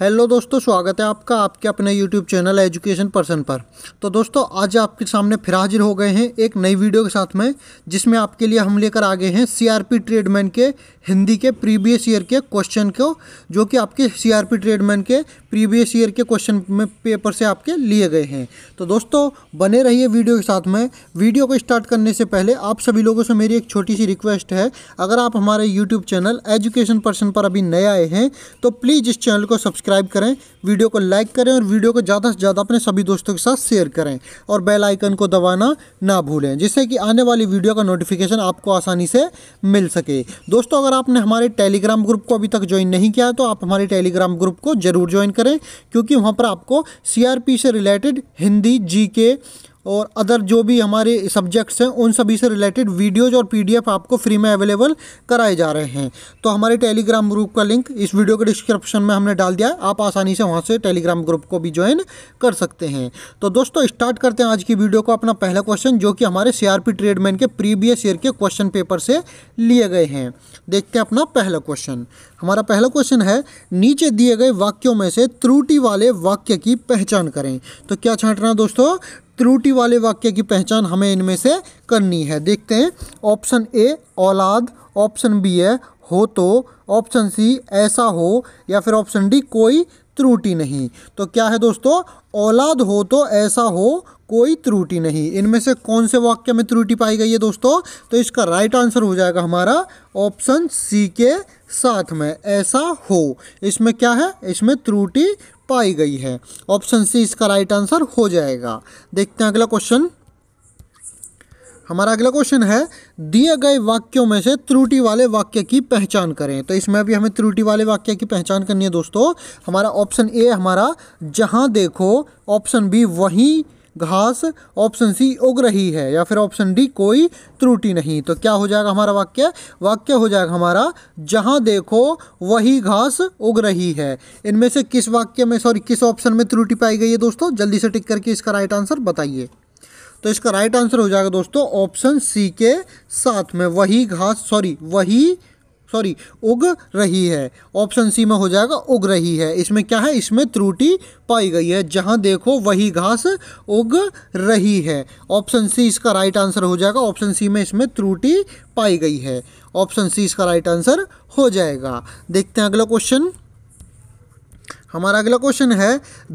hello दोस्तों स्वागत है आपका आपके अपने यूट्यूब चैनल एजुकेशन पर्सन पर तो दोस्तों आज आपके सामने फिर हाजिर हो गए हैं एक नई वीडियो के साथ में जिसमें आपके लिए हम लेकर आ गए हैं सीआरपी ट्रेडमैन के हिंदी के प्रीवियस ईयर के क्वेश्चन को जो कि आपके सीआरपी ट्रेडमैन के प्रीवियस ईयर के क्वेश्चन में पेपर से आपके लिए गए हैं तो दोस्तों बने रहिए वीडियो के साथ में वीडियो को स्टार्ट करने से पहले आप सभी लोगों से मेरी एक छोटी सी रिक्वेस्ट है अगर आप हमारे यूट्यूब चैनल एजुकेशन पर्सन पर अभी नए आए हैं तो प्लीज़ इस चैनल को सब्सक्राइब सब्सक्राइब करें वीडियो को लाइक करें और वीडियो को ज़्यादा से ज़्यादा अपने सभी दोस्तों के साथ शेयर करें और बेल आइकन को दबाना ना भूलें जिससे कि आने वाली वीडियो का नोटिफिकेशन आपको आसानी से मिल सके दोस्तों अगर आपने हमारे टेलीग्राम ग्रुप को अभी तक ज्वाइन नहीं किया तो आप हमारे टेलीग्राम ग्रुप को ज़रूर ज्वाइन करें क्योंकि वहाँ पर आपको सी से रिलेटेड हिंदी जी और अदर जो भी हमारे सब्जेक्ट्स हैं उन सभी से रिलेटेड वीडियोज़ और पीडीएफ आपको फ्री में अवेलेबल कराए जा रहे हैं तो हमारे टेलीग्राम ग्रुप का लिंक इस वीडियो के डिस्क्रिप्शन में हमने डाल दिया आप आसानी से वहाँ से टेलीग्राम ग्रुप को भी ज्वाइन कर सकते हैं तो दोस्तों स्टार्ट करते हैं आज की वीडियो को अपना पहला क्वेश्चन जो कि हमारे सी ट्रेडमैन के प्रीवियस ईयर के क्वेश्चन पेपर से लिए गए हैं देखते हैं अपना पहला क्वेश्चन हमारा पहला क्वेश्चन है नीचे दिए गए वाक्यों में से त्रुटि वाले वाक्य की पहचान करें तो क्या छांटना दोस्तों त्रुटि वाले वाक्य की पहचान हमें इनमें से करनी है देखते हैं ऑप्शन ए औलाद ऑप्शन बी है हो तो ऑप्शन सी ऐसा हो या फिर ऑप्शन डी कोई त्रुटि नहीं तो क्या है दोस्तों औलाद हो तो ऐसा हो कोई त्रुटि नहीं इनमें से कौन से वाक्य में त्रुटि पाई गई है दोस्तों तो इसका राइट आंसर हो जाएगा हमारा ऑप्शन सी के साथ में ऐसा हो इसमें क्या है इसमें त्रुटि पाई गई है ऑप्शन सी इसका राइट आंसर हो जाएगा देखते हैं अगला क्वेश्चन हमारा अगला क्वेश्चन है दिए गए वाक्यों में से त्रुटि वाले वाक्य की पहचान करें तो इसमें भी हमें त्रुटि वाले वाक्य की पहचान करनी है दोस्तों हमारा ऑप्शन ए हमारा जहां देखो ऑप्शन बी वहीं घास ऑप्शन सी उग रही है या फिर ऑप्शन डी कोई त्रुटि नहीं तो क्या हो जाएगा हमारा वाक्य वाक्य हो जाएगा हमारा जहां देखो वही घास उग रही है इनमें से किस वाक्य में सॉरी किस ऑप्शन में त्रुटि पाई गई है दोस्तों जल्दी से टिक करके इसका राइट आंसर बताइए तो इसका राइट आंसर हो जाएगा दोस्तों ऑप्शन सी के साथ में वही घास सॉरी वही सॉरी उग रही है ऑप्शन सी में हो जाएगा उग रही है इसमें क्या है इसमें त्रुटि पाई गई है जहां देखो वही घास उग रही है ऑप्शन सी इसका राइट आंसर हो जाएगा ऑप्शन सी में इसमें त्रुटि पाई गई है ऑप्शन सी इसका राइट आंसर हो जाएगा देखते हैं अगला क्वेश्चन हमारा अगला क्वेश्चन है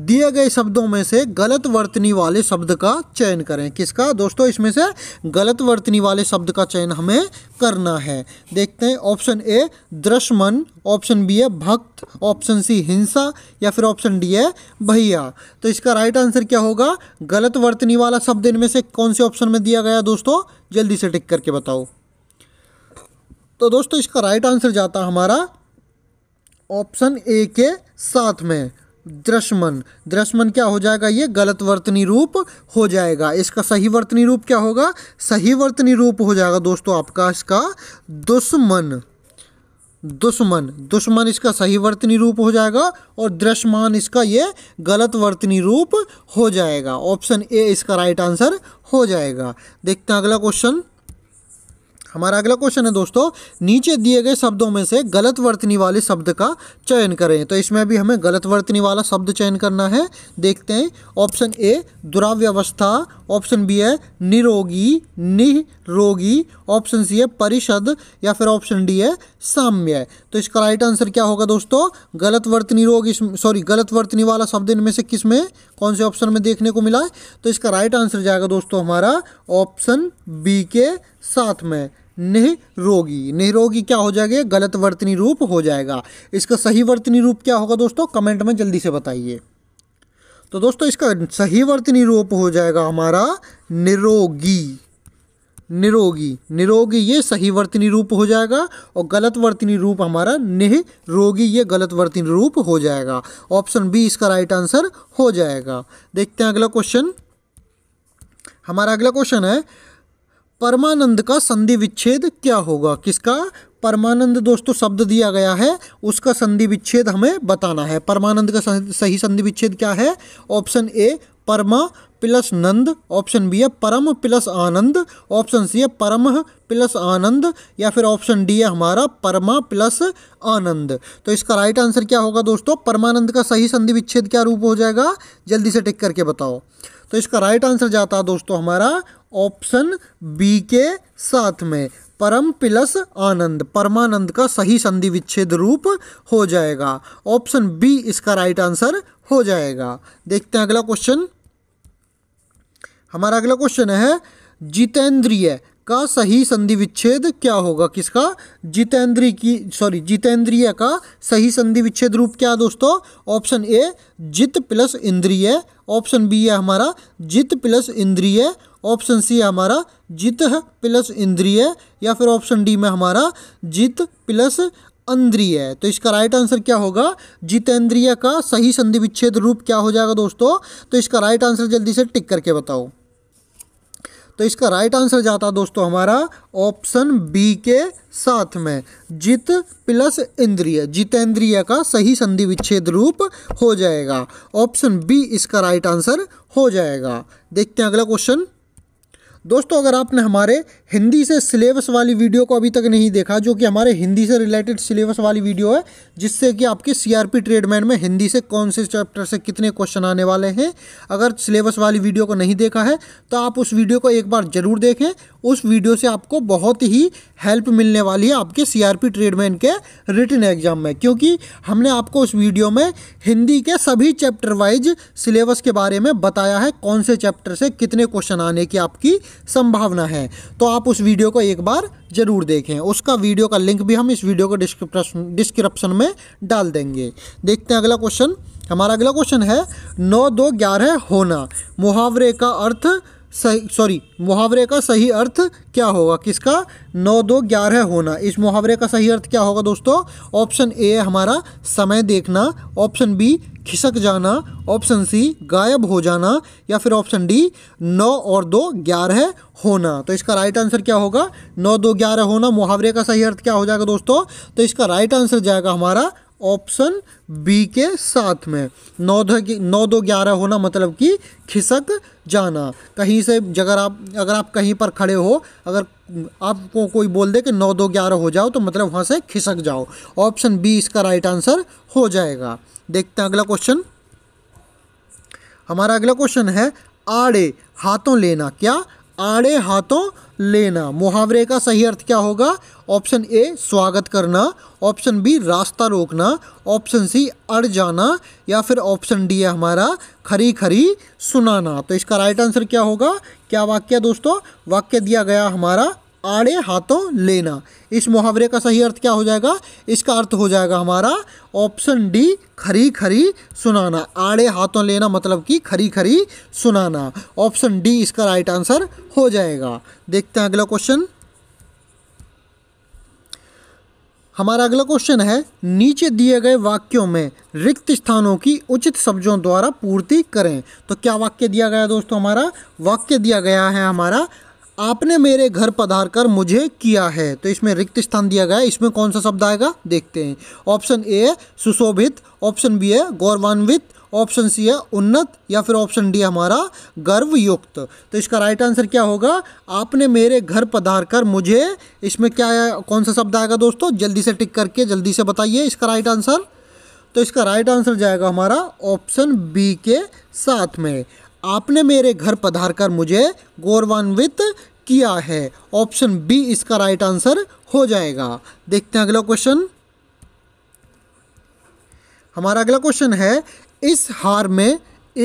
दिए गए शब्दों में से गलत वर्तनी वाले शब्द का चयन करें किसका दोस्तों इसमें से गलत वर्तनी वाले शब्द का चयन हमें करना है देखते हैं ऑप्शन ए दृश्मन ऑप्शन बी है भक्त ऑप्शन सी हिंसा या फिर ऑप्शन डी है भैया तो इसका राइट आंसर क्या होगा गलत वर्तनी वाला शब्द इनमें से कौन से ऑप्शन में दिया गया दोस्तों जल्दी से टिक करके बताओ तो दोस्तों इसका राइट आंसर जाता हमारा ऑप्शन ए के साथ में दृश्मन दृश्मन क्या हो जाएगा ये गलत वर्तनी रूप हो जाएगा इसका सही वर्तनी रूप क्या होगा सही वर्तनी रूप हो जाएगा दोस्तों आपका इसका दुश्मन दुश्मन दुश्मन इसका सही वर्तनी रूप हो जाएगा और दृश्यमान इसका ये गलत वर्तनी रूप हो जाएगा ऑप्शन ए इसका राइट आंसर हो जाएगा देखते हैं अगला क्वेश्चन हमारा अगला क्वेश्चन है दोस्तों नीचे दिए गए शब्दों में से गलत वर्तनी वाले शब्द का चयन करें तो इसमें भी हमें गलत वर्तनी वाला शब्द चयन करना है देखते हैं ऑप्शन ए दुराव्यवस्था ऑप्शन बी है निरोगी निरोगी ऑप्शन सी है परिषद या फिर ऑप्शन डी है साम्य है तो इसका राइट आंसर क्या होगा दोस्तों गलत वर्तनी रोग इस सॉरी गलत वर्तनी वाला शब्द इनमें से किस में कौन से ऑप्शन में देखने को मिला है तो इसका राइट आंसर जाएगा दोस्तों हमारा ऑप्शन बी के साथ में निरोगी निरोगी क्या हो जाएगा गलत वर्तनी रूप हो जाएगा इसका सही वर्तनी रूप क्या होगा दोस्तों कमेंट में जल्दी से बताइए तो दोस्तों इसका सही वर्त निरूप हो जाएगा हमारा निरोगी निरोगी निरोगी ये सही वर्तनी रूप हो जाएगा और गलत वर्तनी रूप हमारा निह रोगी ये गलत वर्तनी रूप हो जाएगा ऑप्शन बी इसका राइट आंसर हो जाएगा देखते हैं अगला क्वेश्चन हमारा अगला क्वेश्चन है परमानंद का संधि विच्छेद क्या होगा किसका परमानंद दोस्तों शब्द दिया गया है उसका संधि विच्छेद हमें बताना है परमानंद का सही संधि विच्छेद क्या है ऑप्शन ए परमा प्लस नंद ऑप्शन बी है परम प्लस आनंद ऑप्शन सी है परम प्लस आनंद या फिर ऑप्शन डी है हमारा परमा प्लस आनंद तो इसका राइट आंसर क्या होगा दोस्तों परमानंद का सही संधि विच्छेद क्या रूप हो जाएगा जल्दी से टिक करके बताओ तो इसका राइट आंसर जाता है दोस्तों हमारा ऑप्शन बी के साथ में परम प्लस आनंद परमानंद का सही संधि विच्छेद रूप हो जाएगा ऑप्शन बी इसका राइट आंसर हो जाएगा देखते हैं अगला क्वेश्चन हमारा अगला क्वेश्चन है जितेंद्रिय का सही संधि विच्छेद क्या होगा किसका जितेंद्रीय की सॉरी जितेंद्रिय का सही संधि विच्छेद रूप क्या है दोस्तों ऑप्शन ए जित प्लस इंद्रिय ऑप्शन बी है हमारा जित प्लस इंद्रिय ऑप्शन सी है हमारा जित प्लस इंद्रिय या फिर ऑप्शन डी में हमारा जित प्लस अंद्रिय तो इसका राइट आंसर क्या होगा जितेंद्रिय का सही संधि विच्छेद रूप क्या हो जाएगा दोस्तों तो इसका राइट आंसर जल्दी से टिक करके बताओ तो इसका राइट आंसर जाता दोस्तों हमारा ऑप्शन बी के साथ में जित प्लस इंद्रिय जितेंद्रिय का सही संधि विच्छेद रूप हो जाएगा ऑप्शन बी इसका राइट आंसर हो जाएगा देखते हैं अगला क्वेश्चन दोस्तों अगर आपने हमारे हिंदी से सिलेबस वाली वीडियो को अभी तक नहीं देखा जो कि हमारे हिंदी से रिलेटेड सिलेबस वाली वीडियो है जिससे कि आपके सीआरपी ट्रेडमैन में हिंदी से कौन से चैप्टर से कितने क्वेश्चन आने वाले हैं अगर सिलेबस वाली वीडियो को नहीं देखा है तो आप उस वीडियो को एक बार ज़रूर देखें उस वीडियो से आपको बहुत ही हेल्प मिलने वाली है आपके सी ट्रेडमैन के रिटर्न एग्जाम में क्योंकि हमने आपको उस वीडियो में हिंदी के सभी चैप्टर वाइज सिलेबस के बारे में बताया है कौन से चैप्टर से कितने क्वेश्चन आने की आपकी संभावना है तो आप आप उस वीडियो को एक बार ज़रूर देखें उसका वीडियो का लिंक भी हम इस वीडियो को डिस्क्रिप्शन डिस्क्रिप्शन में डाल देंगे देखते हैं अगला क्वेश्चन हमारा अगला क्वेश्चन है नौ दो ग्यारह होना मुहावरे का अर्थ सही सॉरी मुहावरे का सही अर्थ क्या होगा किसका नौ दो ग्यारह होना इस मुहावरे का सही अर्थ क्या होगा दोस्तों ऑप्शन ए है हमारा समय देखना ऑप्शन बी खिसक जाना ऑप्शन सी गायब हो जाना या फिर ऑप्शन डी नौ और दो ग्यारह होना तो इसका राइट आंसर क्या होगा नौ दो ग्यारह होना मुहावरे का सही अर्थ क्या हो जाएगा दोस्तों तो इसका राइट आंसर जाएगा हमारा ऑप्शन बी के साथ में नौ दो नौ दो ग्यारह होना मतलब कि खिसक जाना कहीं से जगह आप अगर आप कहीं पर खड़े हो अगर आपको कोई बोल दे कि नौ दो ग्यारह हो जाओ तो मतलब वहां से खिसक जाओ ऑप्शन बी इसका राइट आंसर हो जाएगा देखते हैं अगला क्वेश्चन हमारा अगला क्वेश्चन है आड़े हाथों लेना क्या आड़े हाथों लेना मुहावरे का सही अर्थ क्या होगा ऑप्शन ए स्वागत करना ऑप्शन बी रास्ता रोकना ऑप्शन सी अड़ जाना या फिर ऑप्शन डी है हमारा खरी खरी सुनाना तो इसका राइट आंसर क्या होगा क्या वाक्य दोस्तों वाक्य दिया गया हमारा आड़े हाथों लेना इस मुहावरे का सही अर्थ क्या हो जाएगा इसका अर्थ हो जाएगा हमारा ऑप्शन डी खरी खरी सुनाना आड़े हाथों लेना मतलब कि खरी खरी सुनाना ऑप्शन डी इसका राइट आंसर हो जाएगा देखते हैं अगला क्वेश्चन हमारा अगला क्वेश्चन है नीचे दिए गए वाक्यों में रिक्त स्थानों की उचित शब्दों द्वारा पूर्ति करें तो क्या वाक्य दिया गया दोस्तों हमारा वाक्य दिया गया है हमारा आपने मेरे घर पधार कर मुझे किया है तो इसमें रिक्त स्थान दिया गया है इसमें कौन सा शब्द आएगा देखते हैं ऑप्शन ए है सुशोभित ऑप्शन बी है गौरवान्वित ऑप्शन सी है उन्नत या फिर ऑप्शन डी हमारा गर्वयुक्त तो इसका राइट आंसर क्या होगा आपने मेरे घर पधार कर मुझे इसमें क्या कौन सा शब्द आएगा दोस्तों जल्दी से टिक करके जल्दी से बताइए इसका राइट आंसर तो इसका राइट आंसर जाएगा हमारा ऑप्शन बी के साथ में आपने मेरे घर पधार कर मुझे गौरवान्वित किया है ऑप्शन बी इसका राइट आंसर हो जाएगा देखते हैं अगला क्वेश्चन हमारा अगला क्वेश्चन है इस हार में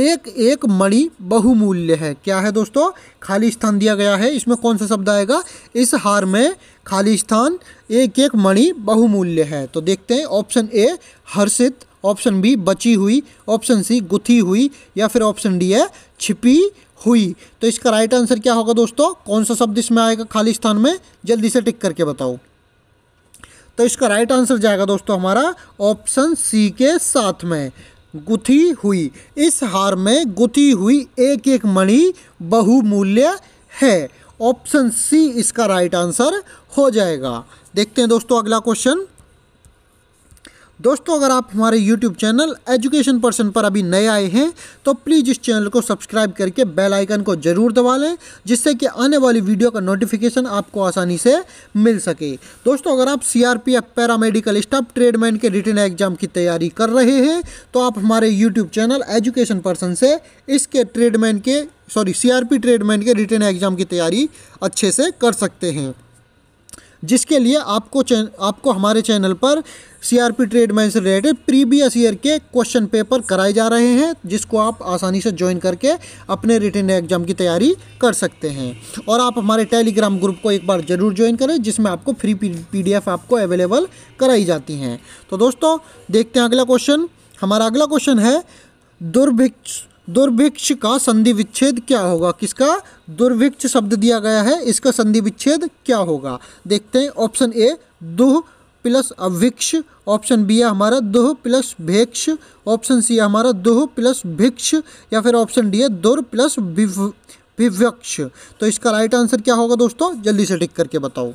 एक एक मणि बहुमूल्य है क्या है दोस्तों खाली स्थान दिया गया है इसमें कौन सा शब्द आएगा इस हार में खाली स्थान एक एक मणि बहुमूल्य है तो देखते हैं ऑप्शन ए हर्षित ऑप्शन बी बची हुई ऑप्शन सी गुथी हुई या फिर ऑप्शन डी है छिपी हुई तो इसका राइट आंसर क्या होगा दोस्तों कौन सा शब्द इसमें आएगा खाली स्थान में जल्दी से टिक करके बताओ तो इसका राइट आंसर जाएगा दोस्तों हमारा ऑप्शन सी के साथ में गुथी हुई इस हार में गुथी हुई एक एक मणि बहुमूल्य है ऑप्शन सी इसका राइट आंसर हो जाएगा देखते हैं दोस्तों अगला क्वेश्चन दोस्तों अगर आप हमारे YouTube चैनल एजुकेशन पर्सन पर अभी नए आए हैं तो प्लीज़ इस चैनल को सब्सक्राइब करके बेल आइकन को ज़रूर दबा लें जिससे कि आने वाली वीडियो का नोटिफिकेशन आपको आसानी से मिल सके दोस्तों अगर आप C R P F paramedical staff tradesman के रिटर्न एग्जाम की तैयारी कर रहे हैं तो आप हमारे यूट्यूब चैनल एजुकेशन पर्सन से इसके ट्रेडमैन के sorry C R P tradesman के रिटर्न एग्जाम की तैयारी अच्छे से कर सकते हैं जिसके लिए आपको चैन आपको हमारे चैनल पर सीआरपी ट्रेड मैन से रिलेटेड प्रीवियस ईयर के क्वेश्चन पेपर कराए जा रहे हैं जिसको आप आसानी से ज्वाइन करके अपने रिटर्न एग्जाम की तैयारी कर सकते हैं और आप हमारे टेलीग्राम ग्रुप को एक बार ज़रूर ज्वाइन करें जिसमें आपको फ्री एफ आपको अवेलेबल कराई जाती हैं तो दोस्तों देखते हैं अगला क्वेश्चन हमारा अगला क्वेश्चन है दुर्भिक्ष दुर्भिक्ष का संधि विच्छेद क्या होगा किसका दुर्भिक्ष शब्द दिया गया है इसका संधि विच्छेद क्या होगा देखते हैं ऑप्शन ए दुह प्लस अभिक्ष ऑप्शन बी है हमारा दुह प्लस भेक्ष ऑप्शन सी है हमारा दुह प्लस भिक्ष या फिर ऑप्शन डी है दुर प्लस विवक्ष तो इसका राइट आंसर क्या होगा दोस्तों जल्दी से टिक करके बताओ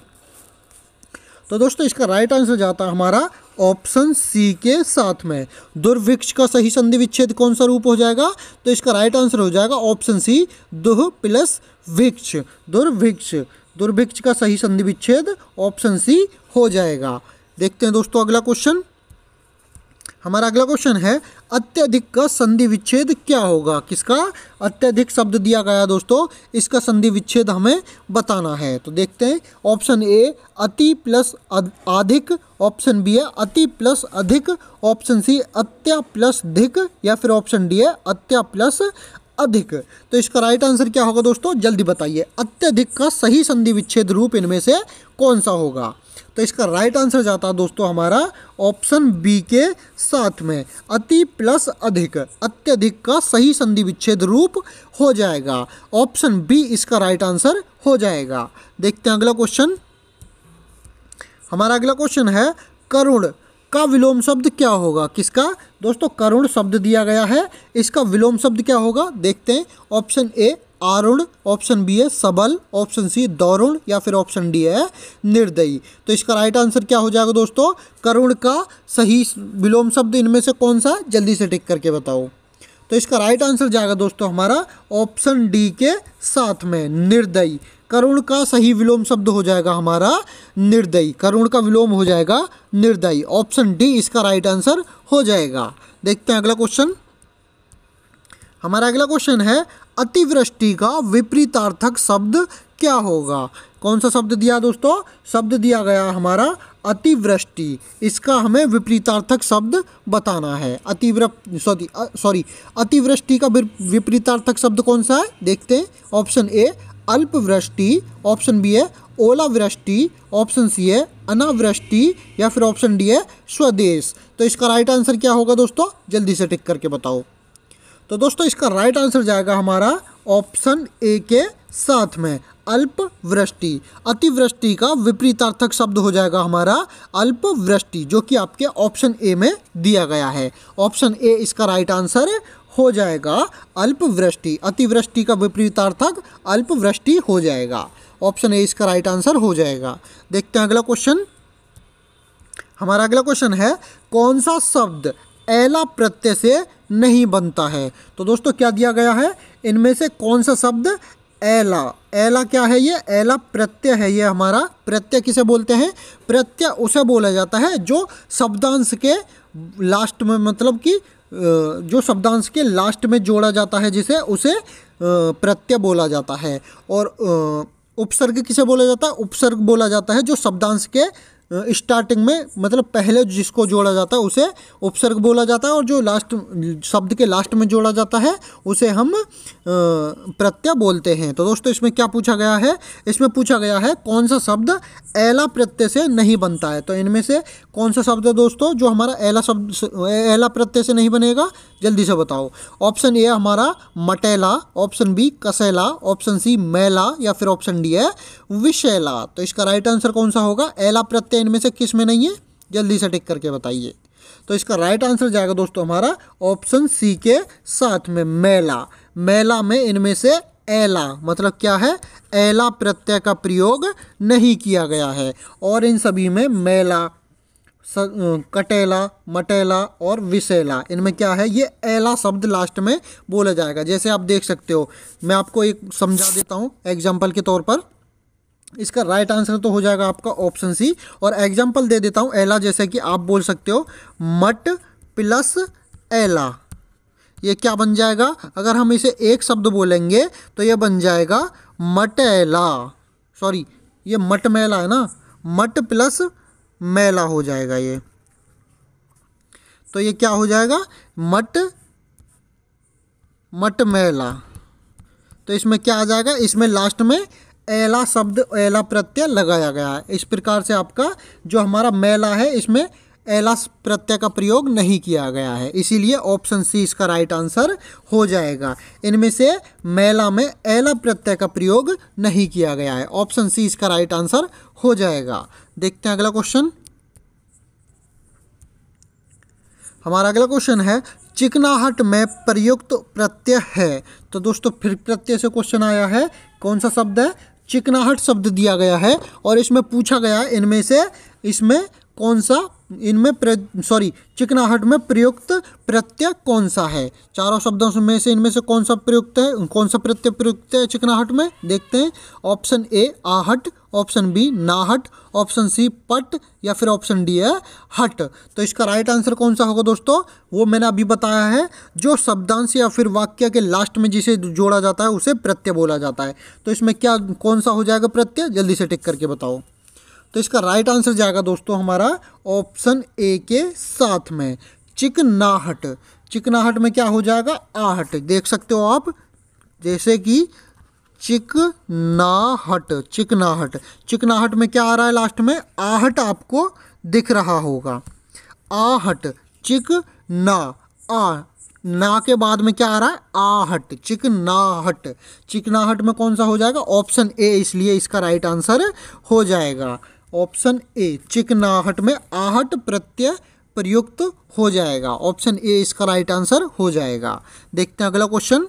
तो दोस्तों इसका राइट आंसर जाता है हमारा ऑप्शन सी के साथ में दुर्भिक्ष का सही संधि विच्छेद कौन सा रूप हो जाएगा तो इसका राइट आंसर हो जाएगा ऑप्शन सी दुह प्लस वृक्ष दुर्भिक्ष दुर्भिक्ष का सही संधि विच्छेद ऑप्शन सी हो जाएगा देखते हैं दोस्तों अगला क्वेश्चन हमारा अगला क्वेश्चन है अत्यधिक का संधि विच्छेद क्या होगा किसका अत्यधिक शब्द दिया गया दोस्तों इसका संधि विच्छेद हमें बताना है तो देखते हैं ऑप्शन ए अति प्लस अधिक ऑप्शन बी है अति प्लस अधिक ऑप्शन सी अत्या प्लस अधिक या फिर ऑप्शन डी है अत्या प्लस अधिक तो इसका राइट आंसर क्या होगा दोस्तों जल्दी बताइए अत्यधिक का सही संधि विच्छेद रूप इनमें से कौन सा होगा तो इसका राइट आंसर जाता दोस्तों हमारा ऑप्शन बी के साथ में अति प्लस अधिक अत्यधिक का सही संधि विच्छेद रूप हो जाएगा ऑप्शन बी इसका राइट आंसर हो जाएगा देखते हैं अगला क्वेश्चन हमारा अगला क्वेश्चन है करुण का विलोम शब्द क्या होगा किसका दोस्तों करुण शब्द दिया गया है इसका विलोम शब्द क्या होगा देखते हैं ऑप्शन ए आरुण ऑप्शन बी है सबल ऑप्शन सी दौरुण या फिर ऑप्शन डी है निर्दयी तो इसका राइट आंसर क्या हो जाएगा दोस्तों करुण का सही विलोम शब्द इनमें से कौन सा जल्दी से टिक करके बताओ तो इसका राइट आंसर जाएगा दोस्तों हमारा ऑप्शन डी के साथ में निर्दयी करुण का सही विलोम शब्द हो जाएगा हमारा निर्दयी करुण का विलोम हो जाएगा निर्दयी ऑप्शन डी इसका राइट आंसर हो जाएगा देखते हैं अगला क्वेश्चन हमारा अगला क्वेश्चन है अतिवृष्टि का विपरीतार्थक शब्द क्या होगा कौन सा शब्द दिया दोस्तों शब्द दिया गया हमारा अतिवृष्टि इसका हमें विपरीतार्थक शब्द बताना है अतिव्र सॉरी सॉरी अतिवृष्टि का विपरीतार्थक शब्द कौन सा है देखते हैं ऑप्शन ए अल्पवृष्टि ऑप्शन बी है ओलावृष्टि ऑप्शन सी है अनावृष्टि या फिर ऑप्शन डी है स्वदेश तो इसका राइट आंसर क्या होगा दोस्तों जल्दी से टिक करके बताओ तो दोस्तों इसका राइट आंसर जाएगा हमारा ऑप्शन ए के साथ में अल्पवृष्टि अतिवृष्टि का विपरीतार्थक शब्द हो जाएगा हमारा अल्पवृष्टि जो कि आपके ऑप्शन ए में दिया गया है ऑप्शन ए इसका राइट आंसर हो जाएगा अल्पवृष्टि अतिवृष्टि का विपरीतार्थक अल्पवृष्टि हो जाएगा ऑप्शन ए इसका राइट आंसर हो जाएगा देखते हैं अगला क्वेश्चन हमारा अगला क्वेश्चन है कौन सा शब्द एला प्रत्यय से नहीं बनता है तो दोस्तों क्या दिया गया है इनमें से कौन सा शब्द एला एला क्या है ये एला प्रत्यय है ये हमारा प्रत्यय किसे बोलते हैं प्रत्यय उसे बोला जाता है जो शब्दांश के लास्ट में मतलब कि जो शब्दांश के लास्ट में जोड़ा जाता है जिसे उसे प्रत्यय बोला जाता है और उपसर्ग किसे बोला जाता है उपसर्ग बोला जाता है जो शब्दांश के स्टार्टिंग में मतलब पहले जिसको जोड़ा जाता है उसे उपसर्ग बोला जाता है और जो लास्ट शब्द के लास्ट में जोड़ा जाता है उसे हम प्रत्यय बोलते हैं तो दोस्तों इसमें क्या पूछा गया है इसमें पूछा गया है कौन सा शब्द एला प्रत्यय से नहीं बनता है तो इनमें से कौन सा शब्द है दोस्तों जो हमारा एला शब्द एला प्रत्यय से नहीं बनेगा जल्दी से बताओ ऑप्शन ए हमारा मटेला ऑप्शन बी कसैला ऑप्शन सी मैला या फिर ऑप्शन डी है विशैला तो इसका राइट आंसर कौन सा होगा एला प्रत्यय इनमें से किस में नहीं है जल्दी से टिक करके बताइए तो इसका राइट आंसर जाएगा दोस्तों हमारा ऑप्शन सी के साथ में मेला मेला में इनमें से एला मतलब क्या है एला प्रत्यय का प्रयोग नहीं किया गया है और इन सभी में मेला कटेला मटेला और विशेला इनमें क्या है ये एला शब्द लास्ट में बोला जाएगा जैसे आप देख सकते हो मैं आपको एक समझा देता हूँ एग्जाम्पल के तौर पर इसका राइट आंसर तो हो जाएगा आपका ऑप्शन सी और एग्जाम्पल दे देता हूँ एला जैसे कि आप बोल सकते हो मट प्लस एला ये क्या बन जाएगा अगर हम इसे एक शब्द बोलेंगे तो ये बन जाएगा मट एला सॉरी ये मट मैला है ना मट प्लस मैला हो जाएगा ये तो ये क्या हो जाएगा मट मट मैला तो इसमें क्या आ जाएगा इसमें लास्ट में एला शब्द एला प्रत्यय लगाया गया है इस प्रकार से आपका जो हमारा मेला है इसमें एला प्रत्यय का प्रयोग नहीं किया गया है इसीलिए ऑप्शन सी इसका राइट आंसर हो जाएगा इनमें से मेला में एला प्रत्यय का प्रयोग नहीं किया गया है ऑप्शन सी इसका राइट आंसर हो जाएगा देखते हैं अगला क्वेश्चन हमारा अगला क्वेश्चन है चिकनाहट में प्रयुक्त प्रत्यय है तो दोस्तों फिर प्रत्यय से क्वेश्चन आया है कौन सा शब्द है चिकनाहट शब्द दिया गया है और इसमें पूछा गया इनमें से इसमें कौन सा इनमें सॉरी चिकनाहट में प्रयुक्त प्रत्यय कौन सा है चारों शब्दों में से इनमें से कौन सा प्रयुक्त है कौन सा प्रत्यय प्रयुक्त है चिकनाहट में देखते हैं ऑप्शन ए आहट ऑप्शन बी नाहट ऑप्शन सी पट या फिर ऑप्शन डी है हट तो इसका राइट आंसर कौन सा होगा दोस्तों वो मैंने अभी बताया है जो शब्दांश या फिर वाक्य के लास्ट में जिसे जोड़ा जाता है उसे प्रत्यय बोला जाता है तो इसमें क्या कौन सा हो जाएगा प्रत्यय जल्दी से टिक करके बताओ तो इसका राइट आंसर जाएगा दोस्तों हमारा ऑप्शन ए के साथ में चिकनाहट चिकनाहट में क्या हो जाएगा आहट देख सकते हो आप जैसे कि चिकनाहट चिकनाहट चिकनाहट में क्या आ रहा है लास्ट में आहट आपको दिख रहा होगा आहट चिक ना आ ना के बाद में क्या आ रहा है आहट चिकनाहट चिकनाहट में कौन सा हो जाएगा ऑप्शन ए इसलिए इसका राइट आंसर हो जाएगा ऑप्शन ए चिकनाहट में आहट प्रत्यय प्रयुक्त हो जाएगा ऑप्शन ए इसका राइट आंसर हो जाएगा देखते हैं अगला क्वेश्चन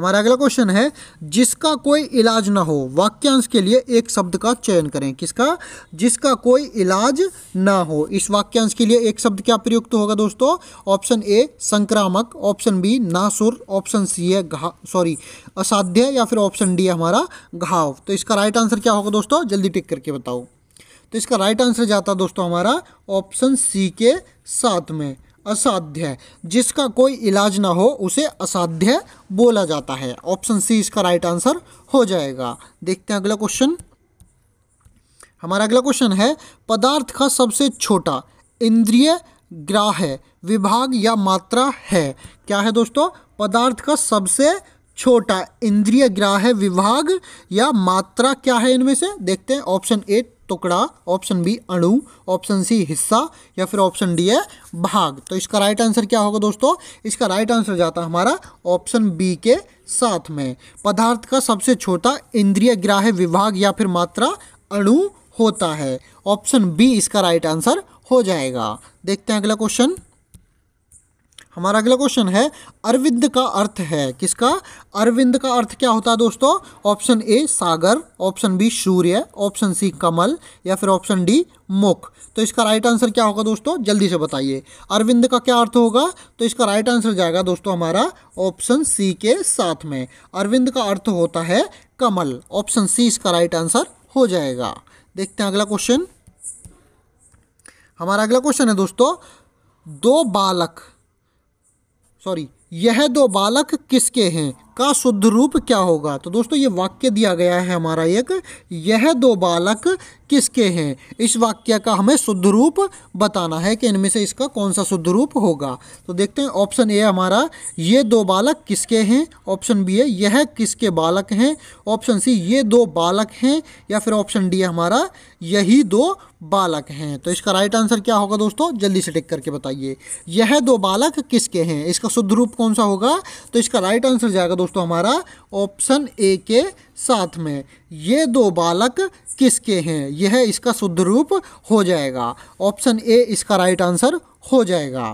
हमारा अगला क्वेश्चन है जिसका कोई इलाज ना हो वाक्यांश के लिए एक शब्द का चयन करें किसका जिसका कोई इलाज ना हो इस वाक्यांश के लिए एक शब्द क्या प्रयुक्त होगा दोस्तों ऑप्शन ए संक्रामक ऑप्शन बी नासुर ऑप्शन सी है घा सॉरी असाध्य या फिर ऑप्शन डी है हमारा घाव तो इसका राइट आंसर क्या होगा दोस्तों जल्दी टिक करके बताओ तो इसका राइट आंसर जाता दोस्तों हमारा ऑप्शन सी के साथ में असाध्य है जिसका कोई इलाज ना हो उसे असाध्य बोला जाता है ऑप्शन सी इसका राइट आंसर हो जाएगा देखते हैं अगला क्वेश्चन हमारा अगला क्वेश्चन है पदार्थ का सबसे छोटा इंद्रिय ग्राह विभाग या मात्रा है क्या है दोस्तों पदार्थ का सबसे छोटा इंद्रिय ग्राह विभाग या मात्रा क्या है इनमें से देखते हैं ऑप्शन ए टुकड़ा ऑप्शन बी अणु ऑप्शन सी हिस्सा या फिर ऑप्शन डी है भाग तो इसका राइट आंसर क्या होगा दोस्तों इसका राइट आंसर जाता है हमारा ऑप्शन बी के साथ में पदार्थ का सबसे छोटा इंद्रिय ग्राह विभाग या फिर मात्रा अणु होता है ऑप्शन बी इसका राइट आंसर हो जाएगा देखते हैं अगला क्वेश्चन हमारा अगला क्वेश्चन है अरविंद का अर्थ है किसका अरविंद का अर्थ क्या होता है दोस्तों ऑप्शन ए सागर ऑप्शन बी सूर्य ऑप्शन सी कमल या फिर ऑप्शन डी मुख तो इसका राइट आंसर क्या होगा दोस्तों जल्दी से बताइए अरविंद का क्या अर्थ होगा तो इसका राइट आंसर जाएगा दोस्तों हमारा ऑप्शन सी के साथ में अरविंद का अर्थ होता है कमल ऑप्शन सी इसका राइट आंसर हो जाएगा देखते हैं अगला क्वेश्चन हमारा अगला क्वेश्चन है दोस्तों दो बालक सॉरी यह दो बालक किसके हैं का शुद्ध रूप क्या होगा तो दोस्तों ये वाक्य दिया गया है हमारा एक यह दो बालक किसके हैं इस वाक्य का हमें शुद्ध रूप बताना है कि इनमें से इसका कौन सा शुद्ध रूप होगा तो देखते हैं ऑप्शन ए हमारा ये दो बालक किसके हैं ऑप्शन बी है यह किसके बालक हैं ऑप्शन सी ये दो बालक हैं या फिर ऑप्शन डी हमारा यही दो बालक हैं तो इसका राइट आंसर क्या होगा दोस्तों जल्दी से टिक करके बताइए यह दो बालक किसके हैं इसका शुद्ध रूप कौन सा होगा तो इसका राइट आंसर जाएगा दोस्तों हमारा ऑप्शन ए के साथ में ये दो बालक किसके हैं यह इसका शुद्ध रूप हो जाएगा ऑप्शन ए इसका राइट आंसर हो जाएगा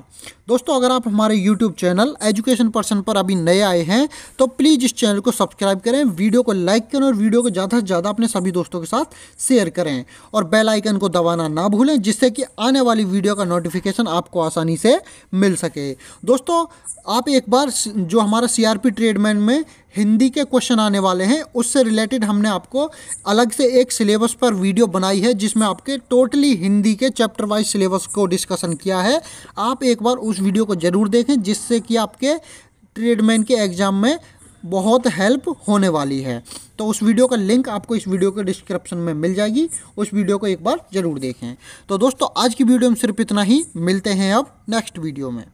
दोस्तों अगर आप हमारे यूट्यूब चैनल एजुकेशन पर्सन पर अभी नए आए हैं तो प्लीज़ इस चैनल को सब्सक्राइब करें वीडियो को लाइक करें और वीडियो को ज़्यादा से ज़्यादा अपने सभी दोस्तों के साथ शेयर करें और बेल आइकन को दबाना ना भूलें जिससे कि आने वाली वीडियो का नोटिफिकेशन आपको आसानी से मिल सके दोस्तों आप एक बार जो हमारा सी आर ट्रेडमैन में हिंदी के क्वेश्चन आने वाले हैं उससे रिलेटेड हमने आपको अलग से एक सिलेबस पर वीडियो बनाई है जिसमें आपके टोटली हिंदी के चैप्टर वाइज सिलेबस को डिस्कशन किया है आप एक बार उस वीडियो को ज़रूर देखें जिससे कि आपके ट्रेडमैन के एग्ज़ाम में बहुत हेल्प होने वाली है तो उस वीडियो का लिंक आपको इस वीडियो के डिस्क्रिप्शन में मिल जाएगी उस वीडियो को एक बार ज़रूर देखें तो दोस्तों आज की वीडियो में सिर्फ इतना ही मिलते हैं अब नेक्स्ट वीडियो में